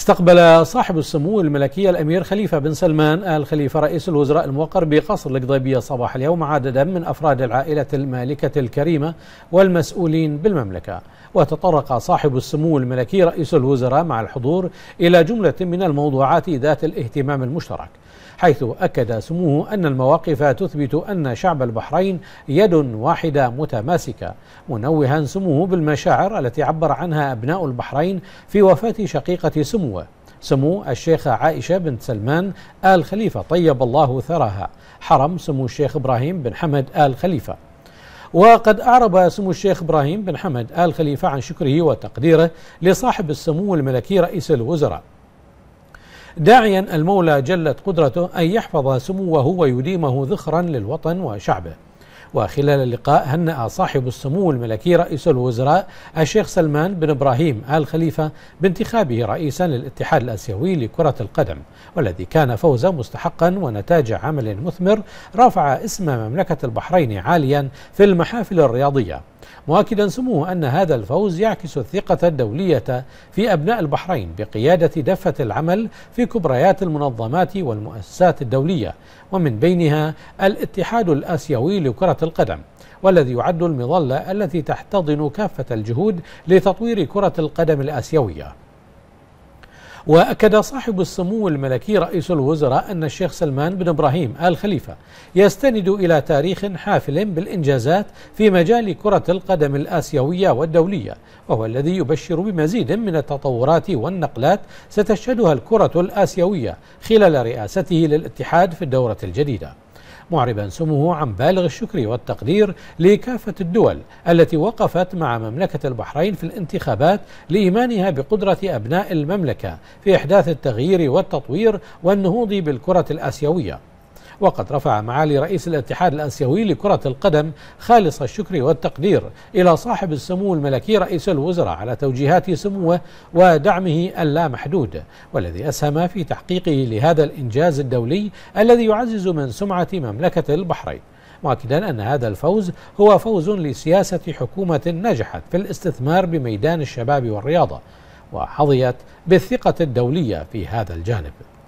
استقبل صاحب السمو الملكي الأمير خليفة بن سلمان آل خليفة رئيس الوزراء الموقر بقصر القضيبية صباح اليوم عددا من أفراد العائلة المالكة الكريمة والمسؤولين بالمملكة وتطرق صاحب السمو الملكي رئيس الوزراء مع الحضور إلى جملة من الموضوعات ذات الاهتمام المشترك حيث أكد سموه أن المواقف تثبت أن شعب البحرين يد واحدة متماسكة منوها سموه بالمشاعر التي عبر عنها أبناء البحرين في وفاة شقيقة سموه سمو سمو الشيخة عائشة بنت سلمان آل خليفة طيب الله ثراها حرم سمو الشيخ إبراهيم بن حمد آل خليفة وقد أعرب سمو الشيخ إبراهيم بن حمد آل خليفة عن شكره وتقديره لصاحب السمو الملكي رئيس الوزراء داعيا المولى جلت قدرته أن يحفظ سموه ويديمه ذخرا للوطن وشعبه وخلال اللقاء هنأ صاحب السمو الملكي رئيس الوزراء الشيخ سلمان بن إبراهيم آل خليفة بانتخابه رئيسا للاتحاد الآسيوي لكرة القدم والذي كان فوزا مستحقا ونتاج عمل مثمر رفع اسم مملكة البحرين عاليا في المحافل الرياضية مؤكدا سموه أن هذا الفوز يعكس الثقة الدولية في أبناء البحرين بقيادة دفة العمل في كبريات المنظمات والمؤسسات الدولية ومن بينها الاتحاد الآسيوي لكرة القدم والذي يعد المظلة التي تحتضن كافة الجهود لتطوير كرة القدم الآسيوية وأكد صاحب السمو الملكي رئيس الوزراء أن الشيخ سلمان بن إبراهيم آل خليفة يستند إلى تاريخ حافل بالإنجازات في مجال كرة القدم الآسيوية والدولية وهو الذي يبشر بمزيد من التطورات والنقلات ستشهدها الكرة الآسيوية خلال رئاسته للاتحاد في الدورة الجديدة معربا سموه عن بالغ الشكر والتقدير لكافة الدول التي وقفت مع مملكة البحرين في الانتخابات لإيمانها بقدرة أبناء المملكة في إحداث التغيير والتطوير والنهوض بالكرة الآسيوية وقد رفع معالي رئيس الاتحاد الآسيوي لكرة القدم خالص الشكر والتقدير إلى صاحب السمو الملكي رئيس الوزراء على توجيهات سموه ودعمه اللامحدود والذي أسهم في تحقيقه لهذا الإنجاز الدولي الذي يعزز من سمعة مملكة البحرين مؤكدا أن هذا الفوز هو فوز لسياسة حكومة نجحت في الاستثمار بميدان الشباب والرياضة وحظيت بالثقة الدولية في هذا الجانب